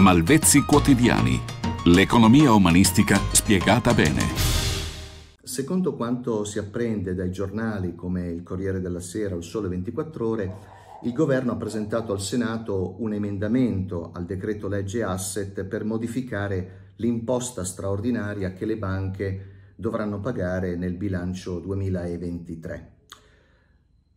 Malvezzi Quotidiani. L'economia umanistica spiegata bene. Secondo quanto si apprende dai giornali come il Corriere della Sera o il Sole 24 Ore, il governo ha presentato al Senato un emendamento al decreto legge asset per modificare l'imposta straordinaria che le banche dovranno pagare nel bilancio 2023.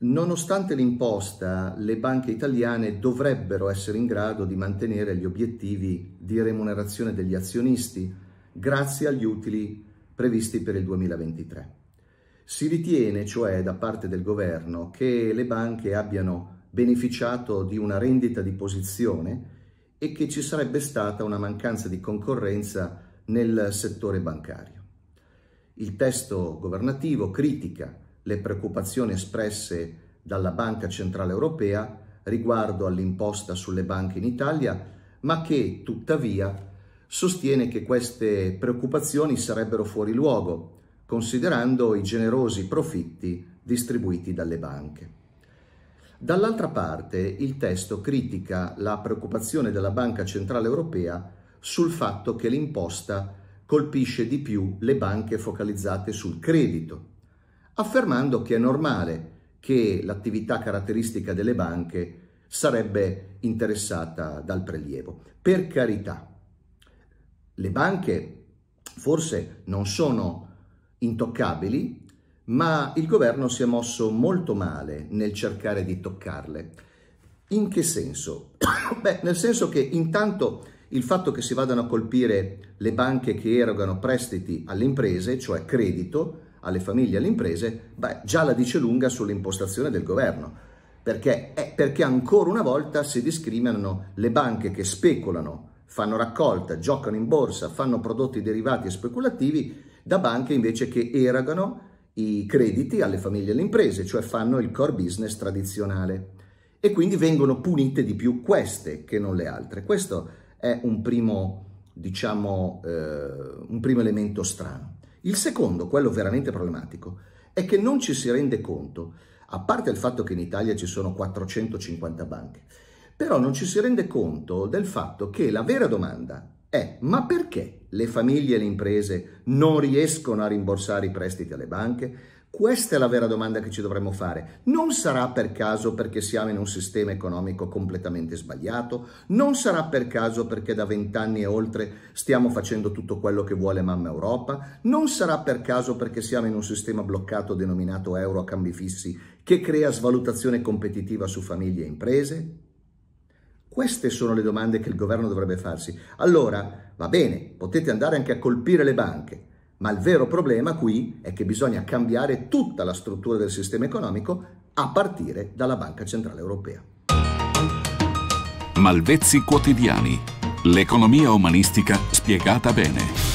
Nonostante l'imposta, le banche italiane dovrebbero essere in grado di mantenere gli obiettivi di remunerazione degli azionisti grazie agli utili previsti per il 2023. Si ritiene, cioè, da parte del governo che le banche abbiano beneficiato di una rendita di posizione e che ci sarebbe stata una mancanza di concorrenza nel settore bancario. Il testo governativo critica le preoccupazioni espresse dalla Banca Centrale Europea riguardo all'imposta sulle banche in Italia, ma che tuttavia sostiene che queste preoccupazioni sarebbero fuori luogo, considerando i generosi profitti distribuiti dalle banche. Dall'altra parte il testo critica la preoccupazione della Banca Centrale Europea sul fatto che l'imposta colpisce di più le banche focalizzate sul credito, affermando che è normale che l'attività caratteristica delle banche sarebbe interessata dal prelievo. Per carità, le banche forse non sono intoccabili, ma il governo si è mosso molto male nel cercare di toccarle. In che senso? Beh, nel senso che intanto il fatto che si vadano a colpire le banche che erogano prestiti alle imprese, cioè credito, alle famiglie e alle imprese, beh, già la dice lunga sull'impostazione del governo. Perché? Eh, perché ancora una volta si discriminano le banche che speculano, fanno raccolta, giocano in borsa, fanno prodotti derivati e speculativi da banche invece che erogano i crediti alle famiglie e alle imprese, cioè fanno il core business tradizionale. E quindi vengono punite di più queste che non le altre. Questo è un primo, diciamo, eh, un primo elemento strano. Il secondo, quello veramente problematico, è che non ci si rende conto, a parte il fatto che in Italia ci sono 450 banche, però non ci si rende conto del fatto che la vera domanda è ma perché le famiglie e le imprese non riescono a rimborsare i prestiti alle banche? Questa è la vera domanda che ci dovremmo fare. Non sarà per caso perché siamo in un sistema economico completamente sbagliato, non sarà per caso perché da vent'anni e oltre stiamo facendo tutto quello che vuole mamma Europa, non sarà per caso perché siamo in un sistema bloccato denominato euro a cambi fissi che crea svalutazione competitiva su famiglie e imprese? Queste sono le domande che il governo dovrebbe farsi. Allora, va bene, potete andare anche a colpire le banche, ma il vero problema qui è che bisogna cambiare tutta la struttura del sistema economico a partire dalla Banca Centrale Europea. Malvezzi quotidiani. L'economia umanistica spiegata bene.